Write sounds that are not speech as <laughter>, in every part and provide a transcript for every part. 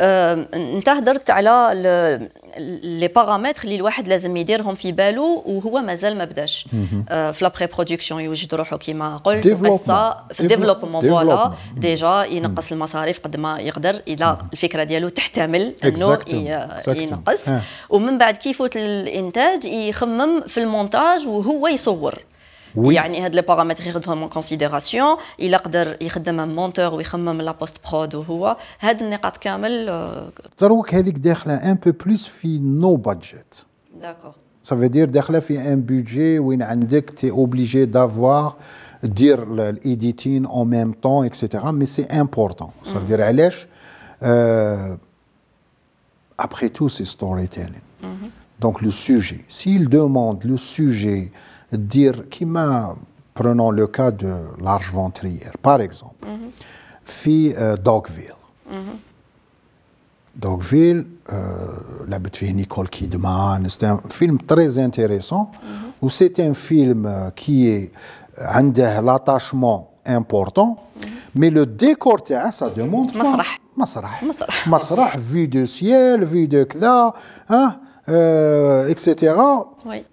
آه، انت هضرت على لي باغامتر اللي الواحد لازم يديرهم في بالو وهو مازال ما بداش آه، في لابري برودكسيون يوجد روحه كيما قلت قصه في الديفلوبمون فوالا ديجا ينقص المصاريف قد ما يقدر اذا mm. الفكره ديالو تحتمل انه ينقص ah. ومن بعد كي يفوت الانتاج يخمم في المونتاج وهو يصور Oui. Il y a des paramètres qui sont en considération. Il peut faire un monteur ou un post prod. C'est ce qui est le plus important. Il c'est un peu plus de budget. Ça veut dire qu'il y a un budget où tu es obligé d'avoir, de dire l'editing en même temps, etc. Mais c'est important. Ça veut mm. dire que, après tout, c'est storytelling. Mm-hmm. Donc le sujet. S'il demande le sujet dire qui m'a prenons le cas de large ventrière par exemple mhm. fille euh, d'Ogville. Mhm. Euh, la Dogville, Nicole Kidman, c'est un film très intéressant, ou mhm. où c'est un film euh, qui est un l'attachement important, mais le décor, ça demande Masrach. Masrach. Masrach, vue du ciel, vue de là, hein, etc. Oui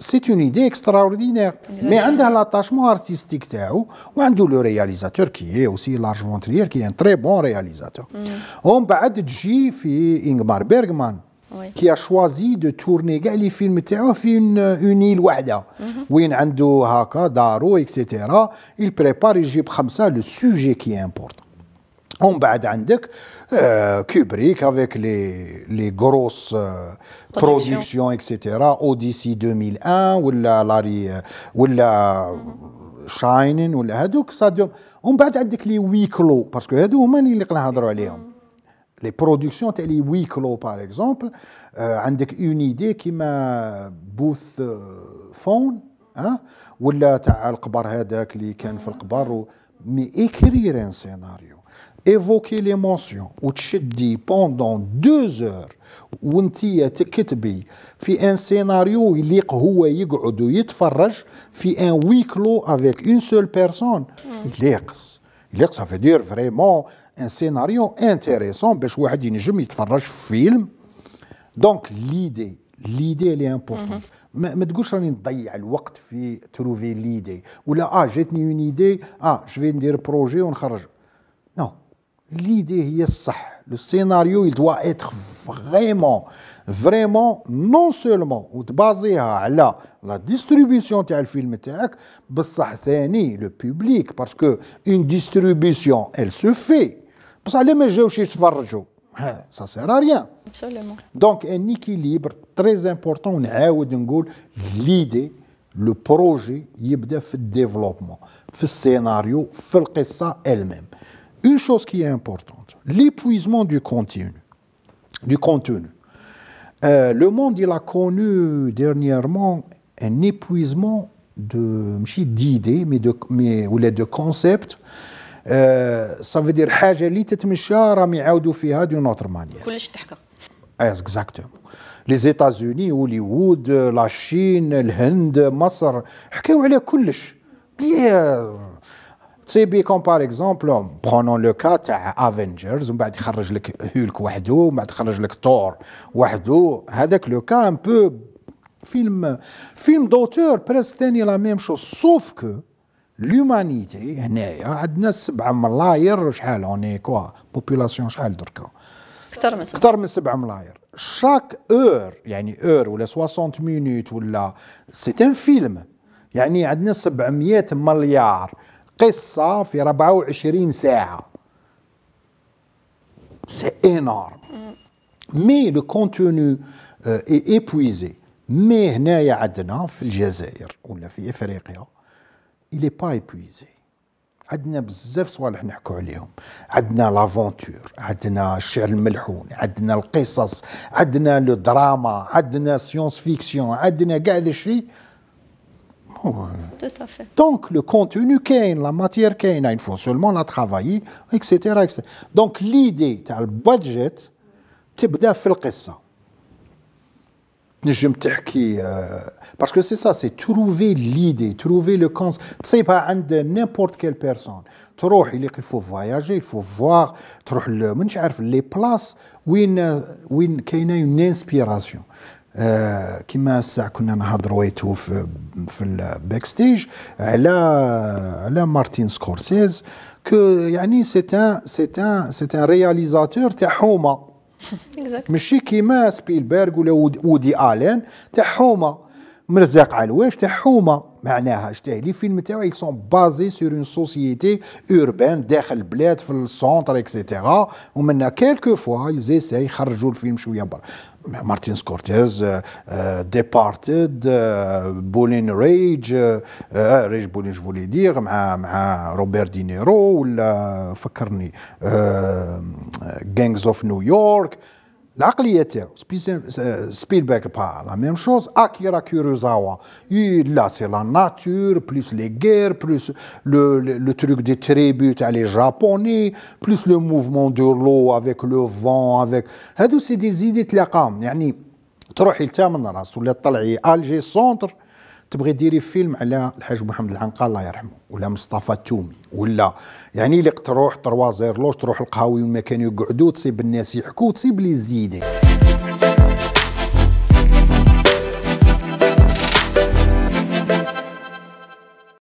c'est une idée extraordinaire. Mais il a l'attachement artistique le réalisateur qui est aussi large-ventrière, qui est un très bon réalisateur. Mm. On a Ingmar Bergman, qui a choisi de tourner les films sur une, une île où il a etc. Il prépare le sujet qui est important. ومن بعد عندك كوبريك افيك لي لي غروس برودكسيون اكسيتيرا اوديسي 2001 ولا لاري آه، ولا شاينن ولا هادوك سادو ومن بعد عندك لي ويكلو باسكو هادو هما اللي قلنا نهضروا عليهم لي برودكسيون تاع لي ويكلو باغ اكزومبل عندك اون ايدي كيما بوث فون ها ولا تاع القبر هذاك اللي كان في القبر مي اكرير ان سيناريو Évoquer les mentions, ou te chède pendant deux heures, ou un petit à un scénario il y a un peu de temps, il y a un week-long avec une seule personne, il y a un Ça veut dire vraiment un scénario intéressant, parce que je ne sais pas si film. Donc l'idée, l'idée est importante. Je mhm. ne sais pas si tu as de trouver l'idée. Ou là, ah, j'ai une idée, ah, je vais dire projet, on va l'idée est ça. Le scénario, il doit être vraiment, vraiment, non seulement basé à la distribution du film, mais le public, parce qu'une distribution, elle se fait. Parce que les hein, ça ne sert à rien. Donc, un équilibre très important, l'idée, le projet, il développement, le scénario, ça elle-même une chose qui est importante, l'épuisement du contenu. Du contenu. Euh, le monde, il a connu dernièrement un épuisement de d'idées, mais de mais ou de concepts. Euh, ça veut dire حاجه اللي تتمشى راهم يعاودوا فيها d'une autre manière. Exactement. Les États-Unis, Hollywood, la Chine, الهند, مصر حكاو على كلش. سي بي كوم باغ اكزومبل برونون لو كا تاع افنجرز ومن بعد يخرج لك هولك وحده ومن بعد يخرج لك تور وحده هذاك لو كا ان بو فيلم فيلم دوتور بريسك ثاني لا ميم شوز سوف كو لومانيتي هنايا عندنا سبعة ملاير شحال اوني كوا بوبولاسيون شحال دركا اكثر من اكثر من 7 ملاير شاك اور يعني اور ولا 60 مينوت ولا سي ان فيلم يعني عندنا 700 مليار قصة في 24 ساعة سي énorme. مي لو كونتوني اي ايبويزي مي هنايا عندنا في الجزائر ولا في افريقيا الي با ايبويزي عندنا بزاف صوالح نحكوا عليهم عندنا لافونتور عندنا الشعر الملحون عندنا القصص عندنا لو دراما عندنا سيونس فيكسيون عندنا كاع هذا الشيء Euh, donc, le contenu la matière Kane, il faut seulement la travailler, etc. etc. Donc, l'idée, tu as le budget, tu as fait le euh, Parce que c'est ça, c'est trouver l'idée, trouver le concept. Tu sais, pas n'importe quelle personne. Tu il faut voyager, il faut voir, tu les places où il y a une inspiration. آه كما الساعة كنا نهضروا ويتو في في الباك ستيج على على مارتين سكورسيز كو يعني سيت ان سيت ان سيت ان رياليزاتور تاع حومه <laughs> ماشي كيما سبيلبرغ ولا ودي الين تاع حومه مرزاق علواش تاع حومه معناها تاهي لي فيلم تاعو يسون بازي سور اون سوسيتي اوربان داخل البلاد في السونتر اكسيتيرا ومنها كيلكو فوا يزيسا يخرجوا الفيلم شويه برا مارتين سكورتيز ديبارتد بولين ريج ريج بولين جو فولي دير مع مع روبرت دينيرو ولا فكرني جانجز اوف نيويورك La clientèle, e Spielberg e parle, la même chose, Akira Kurosawa. Là, c'est la nature, plus les guerres, plus le, truc des tributs à les Japonais, plus le mouvement de l'eau avec le vent, avec. C'est des idées de la cam. Tu là il y a un centre. تبغي ديري فيلم على الحاج محمد العنقا الله يرحمه ولا مصطفى التومي ولا يعني اللي تروح تروازير لوش تروح القهاوي والمكان يقعدوا تصيب الناس يحكوا تصيب لي زيدي